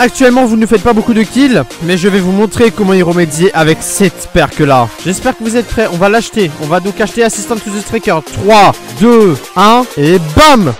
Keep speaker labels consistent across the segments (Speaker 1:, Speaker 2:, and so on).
Speaker 1: Actuellement, vous ne faites pas beaucoup de kills, mais je vais vous montrer comment y remédier avec cette perque là. J'espère que vous êtes prêts. On va l'acheter. On va donc acheter Assistant to the Striker. 3, 2, 1 et bam!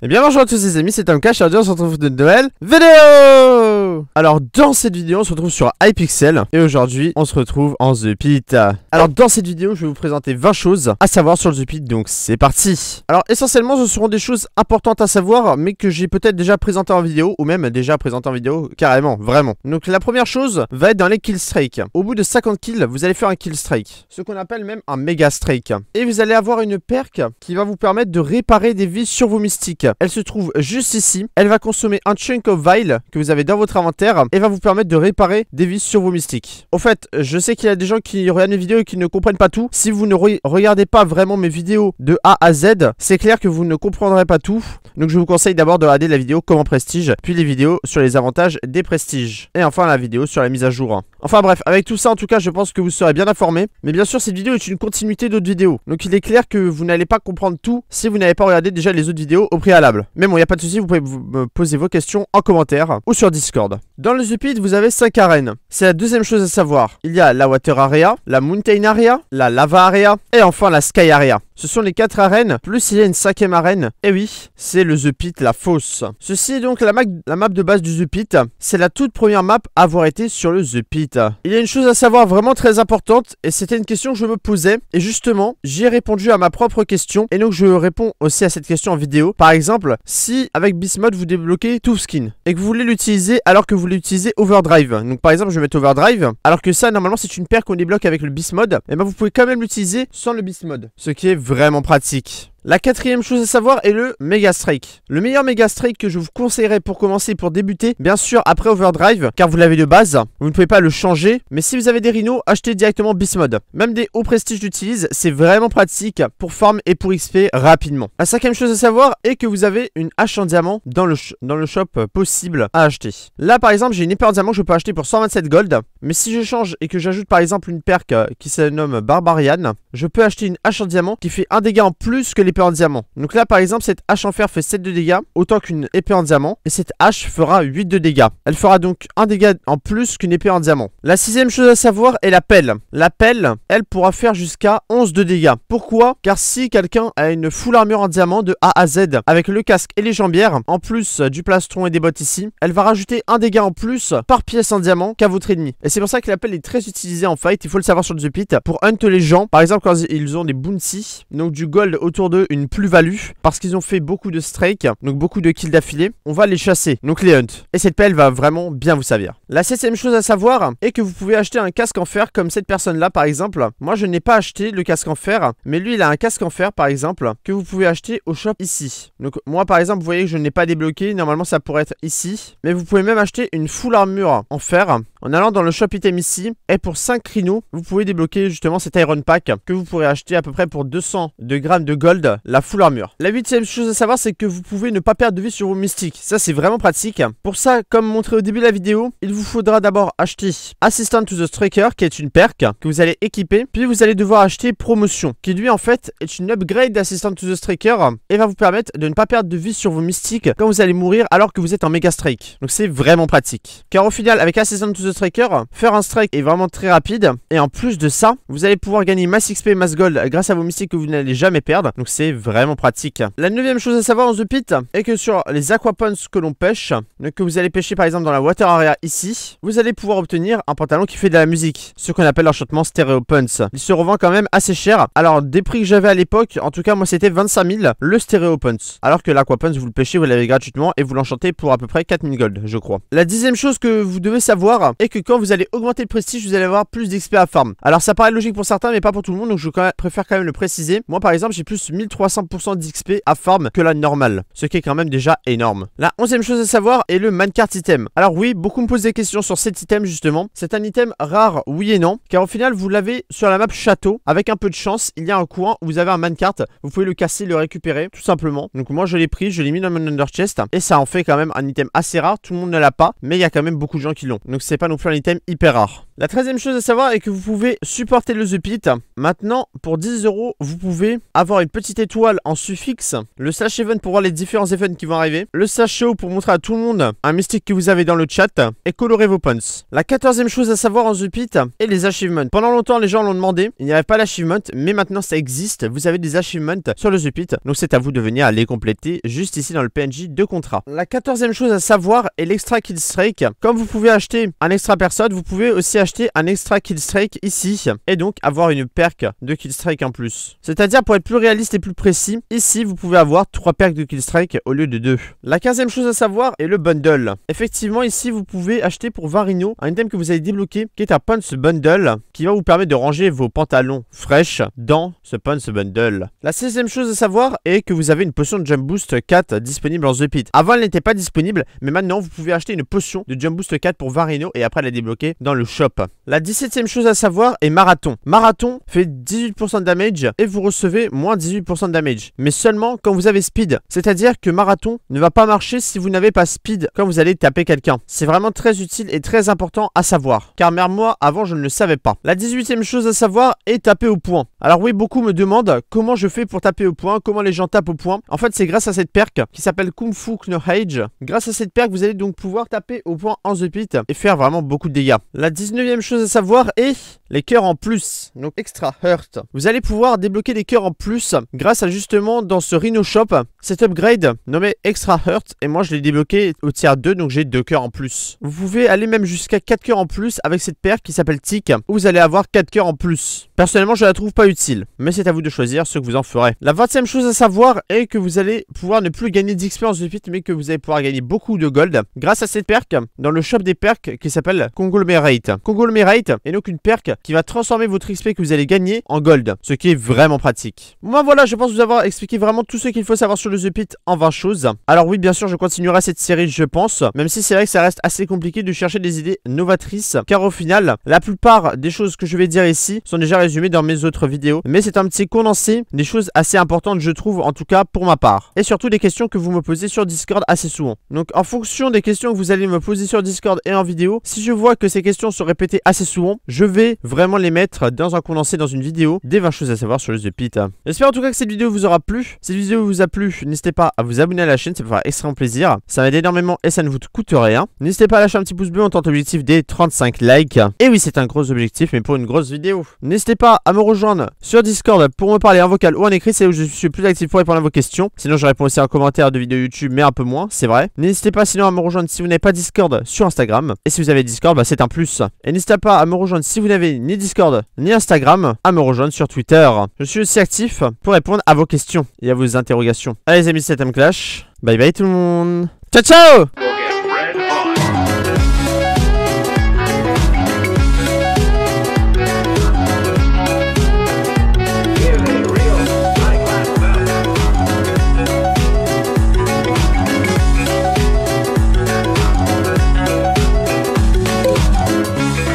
Speaker 1: Et eh bien bonjour à tous les amis, c'est un et aujourd'hui on se retrouve pour une nouvelle vidéo Alors dans cette vidéo on se retrouve sur Hypixel et aujourd'hui on se retrouve en The Pit Alors dans cette vidéo je vais vous présenter 20 choses à savoir sur The Pit donc c'est parti Alors essentiellement ce seront des choses importantes à savoir mais que j'ai peut-être déjà présenté en vidéo ou même déjà présenté en vidéo carrément, vraiment Donc la première chose va être dans les kill strike Au bout de 50 kills vous allez faire un kill strike, ce qu'on appelle même un méga strike Et vous allez avoir une perk qui va vous permettre de réparer des vies sur vos mystiques elle se trouve juste ici. Elle va consommer un chunk of vial que vous avez dans votre inventaire et va vous permettre de réparer des vis sur vos mystiques. Au fait, je sais qu'il y a des gens qui regardent mes vidéos et qui ne comprennent pas tout. Si vous ne regardez pas vraiment mes vidéos de A à Z, c'est clair que vous ne comprendrez pas tout. Donc je vous conseille d'abord de regarder la vidéo comment prestige, puis les vidéos sur les avantages des prestiges. Et enfin la vidéo sur la mise à jour. Enfin bref, avec tout ça en tout cas je pense que vous serez bien informé. Mais bien sûr cette vidéo est une continuité d'autres vidéos. Donc il est clair que vous n'allez pas comprendre tout si vous n'avez pas regardé déjà les autres vidéos au préalable. Mais bon, il n'y a pas de souci, vous pouvez me poser vos questions en commentaire ou sur Discord. Dans le Zupid, vous avez 5 arènes. C'est la deuxième chose à savoir. Il y a la Water Area, la Mountain Area, la Lava Area et enfin la Sky Area. Ce sont les quatre arènes, plus il y a une cinquième arène. Et eh oui, c'est le The Pit, la fosse. Ceci est donc la, la map de base du The Pit. C'est la toute première map à avoir été sur le The Pit. Il y a une chose à savoir vraiment très importante, et c'était une question que je me posais. Et justement, j'ai répondu à ma propre question, et donc je réponds aussi à cette question en vidéo. Par exemple, si avec Mode vous débloquez tout Skin, et que vous voulez l'utiliser alors que vous voulez utiliser Overdrive. Donc par exemple, je vais mettre Overdrive, alors que ça, normalement, c'est une paire qu'on débloque avec le Mode, Et eh ben, vous pouvez quand même l'utiliser sans le Mode, Ce qui est vraiment pratique. La quatrième chose à savoir est le Mega Strike. Le meilleur Mega Strike que je vous conseillerais pour commencer, pour débuter, bien sûr après Overdrive, car vous l'avez de base, vous ne pouvez pas le changer, mais si vous avez des rhinos, achetez directement Mode. Même des hauts prestiges d'utilise, c'est vraiment pratique pour farm et pour XP rapidement. La cinquième chose à savoir est que vous avez une hache en diamant dans le, dans le shop possible à acheter. Là par exemple, j'ai une épée en diamant que je peux acheter pour 127 gold, mais si je change et que j'ajoute par exemple une perque qui se nomme Barbarian, je peux acheter une hache en diamant qui fait un dégât en plus que les en diamant. Donc là, par exemple, cette hache en fer fait 7 de dégâts, autant qu'une épée en diamant. Et cette hache fera 8 de dégâts. Elle fera donc un dégât en plus qu'une épée en diamant. La sixième chose à savoir est la pelle. La pelle, elle pourra faire jusqu'à 11 de dégâts. Pourquoi Car si quelqu'un a une full armure en diamant de A à Z, avec le casque et les jambières, en plus du plastron et des bottes ici, elle va rajouter un dégât en plus par pièce en diamant qu'à votre ennemi. Et c'est pour ça que la pelle est très utilisée en fight, il faut le savoir sur The Pit, pour hunt les gens. Par exemple, quand ils ont des bounties, donc du gold autour d'eux une plus-value parce qu'ils ont fait beaucoup de strikes, donc beaucoup de kills d'affilée. On va les chasser, donc les hunt. Et cette pelle va vraiment bien vous servir. La septième chose à savoir est que vous pouvez acheter un casque en fer comme cette personne-là par exemple. Moi je n'ai pas acheté le casque en fer, mais lui il a un casque en fer par exemple que vous pouvez acheter au shop ici. Donc moi par exemple vous voyez que je n'ai pas débloqué, normalement ça pourrait être ici. Mais vous pouvez même acheter une full armure en fer en allant dans le shop item ici. Et pour 5 crinos, vous pouvez débloquer justement cet iron pack que vous pourrez acheter à peu près pour 200 de grammes de gold la full armure. La huitième chose à savoir, c'est que vous pouvez ne pas perdre de vie sur vos mystiques. Ça, c'est vraiment pratique. Pour ça, comme montré au début de la vidéo, il vous faudra d'abord acheter Assistant to the Striker, qui est une perk que vous allez équiper. Puis vous allez devoir acheter Promotion, qui lui, en fait, est une upgrade d'Assistant to the Striker et va vous permettre de ne pas perdre de vie sur vos mystiques quand vous allez mourir alors que vous êtes en méga strike. Donc c'est vraiment pratique. Car au final, avec Assistant to the Striker, faire un strike est vraiment très rapide. Et en plus de ça, vous allez pouvoir gagner mass XP et mass gold grâce à vos mystiques que vous n'allez jamais perdre. Donc c'est vraiment pratique. La neuvième chose à savoir dans The Pit est que sur les aquapuns que l'on pêche, que vous allez pêcher par exemple dans la water area ici, vous allez pouvoir obtenir un pantalon qui fait de la musique, ce qu'on appelle l'enchantement Stereo Punts. Il se revend quand même assez cher. Alors des prix que j'avais à l'époque, en tout cas moi c'était 25 000 le Stereo Punts. Alors que l'aquapun vous le pêchez, vous l'avez gratuitement et vous l'enchantez pour à peu près 4000 gold je crois. La dixième chose que vous devez savoir est que quand vous allez augmenter le prestige, vous allez avoir plus d'XP à farm. Alors ça paraît logique pour certains mais pas pour tout le monde donc je préfère quand même le préciser. Moi par exemple j'ai plus 1000 300% d'XP à farm que la normale, ce qui est quand même déjà énorme. La onzième chose à savoir est le mancart item. Alors oui, beaucoup me posent des questions sur cet item justement. C'est un item rare, oui et non, car au final vous l'avez sur la map château. Avec un peu de chance, il y a un coin où vous avez un mancart, vous pouvez le casser, le récupérer, tout simplement. Donc moi je l'ai pris, je l'ai mis dans mon under chest, et ça en fait quand même un item assez rare, tout le monde ne l'a pas, mais il y a quand même beaucoup de gens qui l'ont. Donc c'est pas non plus un item hyper rare. La treizième chose à savoir est que vous pouvez supporter le The Pit. Maintenant, pour 10 euros, vous pouvez avoir une petite étoile en suffixe, le slash event pour voir les différents events qui vont arriver, le slash show pour montrer à tout le monde un mystique que vous avez dans le chat et colorer vos puns. La quatorzième chose à savoir en Zupit est les achievements. Pendant longtemps, les gens l'ont demandé, il n'y avait pas l'achievement, mais maintenant ça existe. Vous avez des achievements sur le Zupit, donc c'est à vous de venir les compléter juste ici dans le PNJ de contrat. La quatorzième chose à savoir est l'extra kill strike. Comme vous pouvez acheter un extra personne, vous pouvez aussi acheter un extra kill strike ici et donc avoir une perk de kill strike en plus. C'est-à-dire pour être plus réaliste et plus précis. Ici, vous pouvez avoir 3 perks de kill strike au lieu de 2. La 15ème chose à savoir est le bundle. Effectivement, ici, vous pouvez acheter pour Varino un item que vous avez débloqué qui est un pants Bundle qui va vous permettre de ranger vos pantalons fraîches dans ce pants Bundle. La 16ème chose à savoir est que vous avez une potion de Jump Boost 4 disponible en The Pit. Avant, elle n'était pas disponible, mais maintenant, vous pouvez acheter une potion de Jump Boost 4 pour Varino et après la débloquer dans le shop. La 17ème chose à savoir est Marathon. Marathon fait 18% de damage et vous recevez moins 18% de damage, mais seulement quand vous avez speed. C'est-à-dire que marathon ne va pas marcher si vous n'avez pas speed quand vous allez taper quelqu'un. C'est vraiment très utile et très important à savoir, car même moi, avant, je ne le savais pas. La 18ème chose à savoir est taper au point. Alors oui, beaucoup me demandent comment je fais pour taper au point, comment les gens tapent au point. En fait, c'est grâce à cette perque qui s'appelle Kung Fu Hage. Grâce à cette perque vous allez donc pouvoir taper au point en The Pit et faire vraiment beaucoup de dégâts. La 19ème chose à savoir est les cœurs en plus, donc extra hurt. Vous allez pouvoir débloquer des cœurs en plus grâce à justement dans ce Rhino Shop, cet upgrade nommé extra hurt. Et moi, je l'ai débloqué au tiers 2, donc j'ai deux cœurs en plus. Vous pouvez aller même jusqu'à 4 cœurs en plus avec cette perque qui s'appelle Tick, où vous allez avoir 4 cœurs en plus. Personnellement, je la trouve pas utile, mais c'est à vous de choisir ce que vous en ferez. La vingtième chose à savoir est que vous allez pouvoir ne plus gagner d'expérience The Pit, mais que vous allez pouvoir gagner beaucoup de gold grâce à cette perk dans le shop des perks qui s'appelle Conglomerate. Conglomerate est donc une perk qui va transformer votre XP que vous allez gagner en gold, ce qui est vraiment pratique. Moi voilà, je pense vous avoir expliqué vraiment tout ce qu'il faut savoir sur le The Pit en 20 choses. Alors oui, bien sûr, je continuerai cette série, je pense, même si c'est vrai que ça reste assez compliqué de chercher des idées novatrices, car au final, la plupart des choses que je vais dire ici sont déjà résumées dans mes autres vidéos mais c'est un petit condensé des choses assez importantes, je trouve, en tout cas pour ma part. Et surtout des questions que vous me posez sur Discord assez souvent. Donc en fonction des questions que vous allez me poser sur Discord et en vidéo, si je vois que ces questions sont répétées assez souvent, je vais vraiment les mettre dans un condensé, dans une vidéo, des 20 choses à savoir sur le The Pit. J'espère en tout cas que cette vidéo vous aura plu. Si cette vidéo vous a plu, n'hésitez pas à vous abonner à la chaîne, ça me fera extrêmement plaisir. Ça m'aide énormément et ça ne vous coûte rien. N'hésitez pas à lâcher un petit pouce bleu, en tant qu'objectif des 35 likes. Et oui, c'est un gros objectif, mais pour une grosse vidéo. N'hésitez pas à me rejoindre sur Discord pour me parler en vocal ou en écrit. C'est où je suis plus actif pour répondre à vos questions. Sinon, je réponds aussi en commentaire de vidéos YouTube, mais un peu moins, c'est vrai. N'hésitez pas sinon à me rejoindre si vous n'avez pas Discord sur Instagram. Et si vous avez Discord, bah, c'est un plus. Et n'hésitez pas à me rejoindre si vous n'avez ni Discord ni Instagram, à me rejoindre sur Twitter. Je suis aussi actif pour répondre à vos questions et à vos interrogations. Allez les amis, c'était Clash. Bye bye tout le monde. Ciao ciao